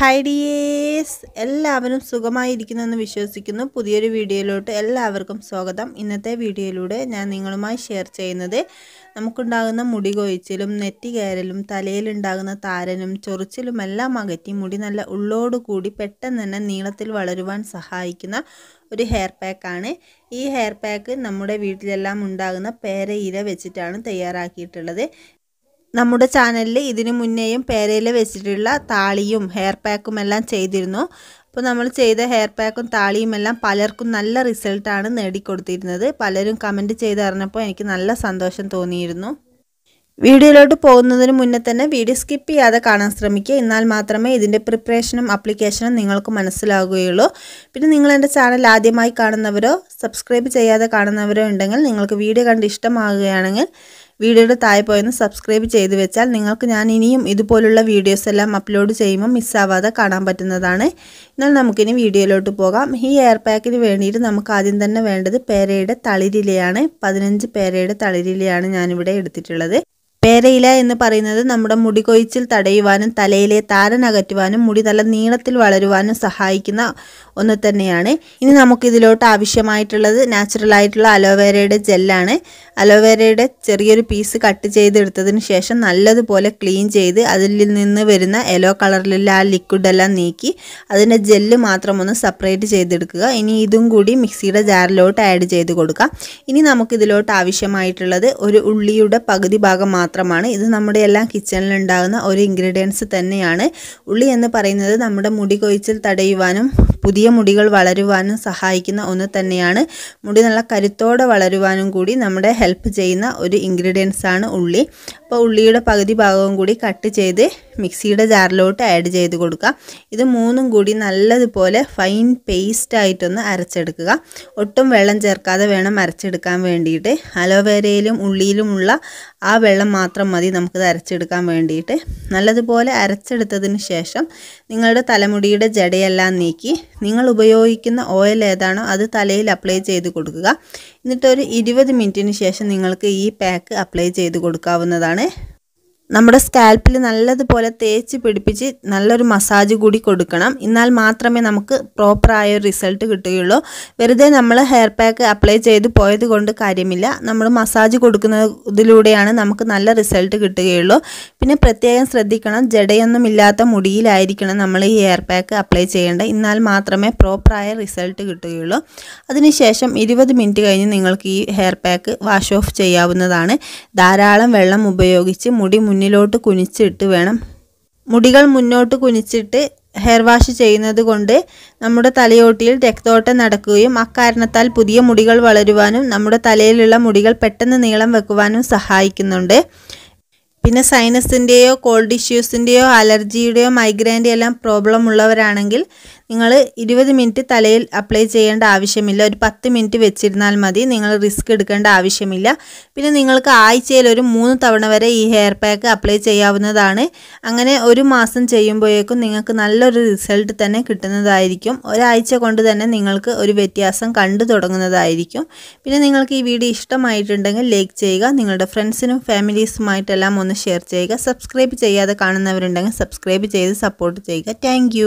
ഹൈഡിയേസ് എല്ലാവരും സുഖമായിരിക്കുന്നെന്ന് വിശ്വസിക്കുന്നു പുതിയൊരു വീഡിയോയിലോട്ട് എല്ലാവർക്കും സ്വാഗതം ഇന്നത്തെ വീഡിയോയിലൂടെ ഞാൻ നിങ്ങളുമായി ഷെയർ ചെയ്യുന്നത് നമുക്കുണ്ടാകുന്ന മുടി കൊഴിച്ചിലും നെറ്റി കയറലും തലയിലുണ്ടാകുന്ന താരനും ചൊറിച്ചിലും എല്ലാം അകറ്റി മുടി നല്ല ഉള്ളോടുകൂടി പെട്ടെന്ന് തന്നെ നീളത്തിൽ വളരുവാൻ സഹായിക്കുന്ന ഒരു ഹെയർ പാക്കാണ് ഈ ഹെയർ പാക്ക് നമ്മുടെ വീട്ടിലെല്ലാം ഉണ്ടാകുന്ന പേരയില വെച്ചിട്ടാണ് തയ്യാറാക്കിയിട്ടുള്ളത് നമ്മുടെ ചാനലിൽ ഇതിനു മുന്നേയും പേരയിൽ വെച്ചിട്ടുള്ള താളിയും ഹെയർ പാക്കും എല്ലാം ചെയ്തിരുന്നു അപ്പോൾ നമ്മൾ ചെയ്ത ഹെയർ പാക്കും താളിയും എല്ലാം പലർക്കും നല്ല റിസൾട്ടാണ് നേടിക്കൊടുത്തിരുന്നത് പലരും കമൻറ്റ് അറിഞ്ഞപ്പോൾ എനിക്ക് നല്ല സന്തോഷം തോന്നിയിരുന്നു വീഡിയോയിലോട്ട് പോകുന്നതിന് മുന്നേ തന്നെ വീഡിയോ സ്കിപ്പ് ചെയ്യാതെ കാണാൻ ശ്രമിക്കുക എന്നാൽ മാത്രമേ ഇതിൻ്റെ പ്രിപ്പറേഷനും അപ്ലിക്കേഷനും നിങ്ങൾക്ക് മനസ്സിലാകുകയുള്ളൂ പിന്നെ നിങ്ങൾ എൻ്റെ ചാനൽ ആദ്യമായി കാണുന്നവരോ സബ്സ്ക്രൈബ് ചെയ്യാതെ കാണുന്നവരോ ഉണ്ടെങ്കിൽ നിങ്ങൾക്ക് വീഡിയോ കണ്ട് ഇഷ്ടമാകുകയാണെങ്കിൽ വീഡിയോയുടെ താഴെ പോയൊന്ന് സബ്സ്ക്രൈബ് ചെയ്ത് വെച്ചാൽ നിങ്ങൾക്ക് ഞാൻ ഇനിയും ഇതുപോലുള്ള വീഡിയോസ് എല്ലാം അപ്ലോഡ് ചെയ്യുമ്പോൾ മിസ്സാവാതെ കാണാൻ പറ്റുന്നതാണ് എന്നാൽ നമുക്കിനി വീഡിയോയിലോട്ട് പോകാം ഈ എയർ പാക്കിന് വേണ്ടിയിട്ട് നമുക്ക് ആദ്യം തന്നെ വേണ്ടത് പേരയുടെ തളിരിലയാണ് പതിനഞ്ച് പേരയുടെ തളിരിലയാണ് ഞാനിവിടെ എടുത്തിട്ടുള്ളത് പേരയില എന്ന് പറയുന്നത് നമ്മുടെ മുടി കൊഴിച്ചിൽ തടയുവാനും തലയിലെ താരൻ അകറ്റുവാനും മുടി നല്ല നീളത്തിൽ വളരുവാനും സഹായിക്കുന്ന ഒന്ന് തന്നെയാണ് ഇനി നമുക്കിതിലോട്ട് ആവശ്യമായിട്ടുള്ളത് നാച്ചുറൽ ആയിട്ടുള്ള അലോവേരയുടെ ജെല്ലാണ് അലോവേരയുടെ ചെറിയൊരു പീസ് കട്ട് ചെയ്തെടുത്തതിന് ശേഷം നല്ലതുപോലെ ക്ലീൻ ചെയ്ത് അതിൽ നിന്ന് വരുന്ന യെല്ലോ കളറിലുള്ള ആ ലിക്വിഡെല്ലാം നീക്കി അതിൻ്റെ ജെല്ല് മാത്രം ഒന്ന് സെപ്പറേറ്റ് ചെയ്തെടുക്കുക ഇനി ഇതും കൂടി മിക്സിയുടെ ജാറിലോട്ട് ആഡ് ചെയ്ത് കൊടുക്കുക ഇനി നമുക്കിതിലോട്ട് ആവശ്യമായിട്ടുള്ളത് ഒരു ഉള്ളിയുടെ പകുതി ഭാഗം മാത്രം മാത്രമാണ് ഇത് നമ്മുടെ എല്ലാ കിച്ചണിലുണ്ടാകുന്ന ഒരു ഇൻഗ്രീഡിയൻസ് തന്നെയാണ് ഉള്ളി എന്ന് പറയുന്നത് നമ്മുടെ മുടി കൊഴിച്ചിൽ തടയുവാനും പുതിയ മുടികൾ വളരുവാനും സഹായിക്കുന്ന ഒന്ന് തന്നെയാണ് മുടി നല്ല കരുത്തോടെ വളരുവാനും കൂടി നമ്മുടെ ഹെൽപ്പ് ചെയ്യുന്ന ഒരു ഇൻഗ്രീഡിയൻസ് ആണ് ഉള്ളി അപ്പോൾ ഉള്ളിയുടെ പകുതി ഭാഗവും കൂടി കട്ട് ചെയ്ത് മിക്സിയുടെ ജാറിലോട്ട് ആഡ് ചെയ്ത് കൊടുക്കുക ഇത് മൂന്നും കൂടി നല്ലതുപോലെ ഫൈൻ പേസ്റ്റ് ആയിട്ടൊന്ന് അരച്ചെടുക്കുക ഒട്ടും വെള്ളം ചേർക്കാതെ വേണം അരച്ചെടുക്കാൻ വേണ്ടിയിട്ട് അലോവേരയിലും ഉള്ളിയിലുമുള്ള ആ വെള്ളം മാത്രം മതി നമുക്കിത് അരച്ചെടുക്കാൻ വേണ്ടിയിട്ട് നല്ലതുപോലെ അരച്ചെടുത്തതിന് ശേഷം നിങ്ങളുടെ തലമുടിയുടെ ജടയെല്ലാം നീക്കി നിങ്ങൾ ഉപയോഗിക്കുന്ന ഓയിൽ ഏതാണോ അത് തലയിൽ അപ്ലൈ ചെയ്ത് കൊടുക്കുക എന്നിട്ട് ഒരു ഇരുപത് മിനിറ്റിന് ശേഷം നിങ്ങൾക്ക് ഈ പാക്ക് അപ്ലൈ ചെയ്ത് കൊടുക്കാവുന്നതാണ് നമ്മുടെ സ്കാൽപ്പിൽ നല്ലതുപോലെ തേച്ച് പിടിപ്പിച്ച് നല്ലൊരു മസാജ് കൂടി കൊടുക്കണം എന്നാൽ മാത്രമേ നമുക്ക് പ്രോപ്പറായ ഒരു റിസൾട്ട് കിട്ടുകയുള്ളൂ വെറുതെ നമ്മൾ ഹെയർ പാക്ക് അപ്ലൈ ചെയ്ത് പോയത് കൊണ്ട് കാര്യമില്ല നമ്മൾ മസാജ് കൊടുക്കുന്നതിലൂടെയാണ് നമുക്ക് നല്ല റിസൾട്ട് കിട്ടുകയുള്ളൂ പിന്നെ പ്രത്യേകം ശ്രദ്ധിക്കണം ജടയൊന്നും ഇല്ലാത്ത മുടിയിലായിരിക്കണം നമ്മൾ ഈ ഹെയർ പാക്ക് അപ്ലൈ ചെയ്യേണ്ടത് എന്നാൽ മാത്രമേ പ്രോപ്പറായ റിസൾട്ട് കിട്ടുകയുള്ളൂ അതിനുശേഷം ഇരുപത് മിനിറ്റ് കഴിഞ്ഞ് നിങ്ങൾക്ക് ഈ ഹെയർ പാക്ക് വാഷ് ഓഫ് ചെയ്യാവുന്നതാണ് ധാരാളം വെള്ളം ഉപയോഗിച്ച് മുടി മുന്നിലോട്ട് കുനിച്ചിട്ട് വേണം മുടികൾ മുന്നോട്ട് കുനിച്ചിട്ട് ഹെയർ വാഷ് ചെയ്യുന്നത് കൊണ്ട് നമ്മുടെ തലയോട്ടിയിൽ രക്തോട്ടം നടക്കുകയും അക്കാരണത്താൽ പുതിയ മുടികൾ വളരുവാനും നമ്മുടെ തലയിലുള്ള മുടികൾ പെട്ടെന്ന് നീളം വെക്കുവാനും സഹായിക്കുന്നുണ്ട് പിന്നെ സൈനസിൻ്റെയോ കോൾഡ് ഇഷ്യൂസിൻ്റെയോ അലർജിയുടെയോ മൈഗ്രൈൻ്റെ എല്ലാം പ്രോബ്ലം ഉള്ളവരാണെങ്കിൽ നിങ്ങൾ ഇരുപത് മിനിറ്റ് തലയിൽ അപ്ലൈ ചെയ്യേണ്ട ആവശ്യമില്ല ഒരു പത്ത് മിനിറ്റ് വെച്ചിരുന്നാൽ മതി നിങ്ങൾ റിസ്ക് എടുക്കേണ്ട ആവശ്യമില്ല പിന്നെ നിങ്ങൾക്ക് ആഴ്ചയിൽ ഒരു മൂന്ന് തവണ വരെ ഈ ഹെയർ പാക്ക് അപ്ലൈ ചെയ്യാവുന്നതാണ് അങ്ങനെ ഒരു മാസം ചെയ്യുമ്പോഴേക്കും നിങ്ങൾക്ക് നല്ലൊരു റിസൾട്ട് തന്നെ കിട്ടുന്നതായിരിക്കും ഒരാഴ്ച കൊണ്ട് തന്നെ നിങ്ങൾക്ക് ഒരു വ്യത്യാസം കണ്ടു തുടങ്ങുന്നതായിരിക്കും പിന്നെ നിങ്ങൾക്ക് ഈ വീഡിയോ ഇഷ്ടമായിട്ടുണ്ടെങ്കിൽ ലൈക്ക് ചെയ്യുക നിങ്ങളുടെ ഫ്രണ്ട്സിനും ഫാമിലീസുമായിട്ടെല്ലാം ഒന്ന് ഷെയർ ചെയ്യുക സബ്സ്ക്രൈബ് ചെയ്യാതെ കാണുന്നവരുണ്ടെങ്കിൽ സബ്സ്ക്രൈബ് ചെയ്ത് സപ്പോർട്ട് ചെയ്യുക താങ്ക്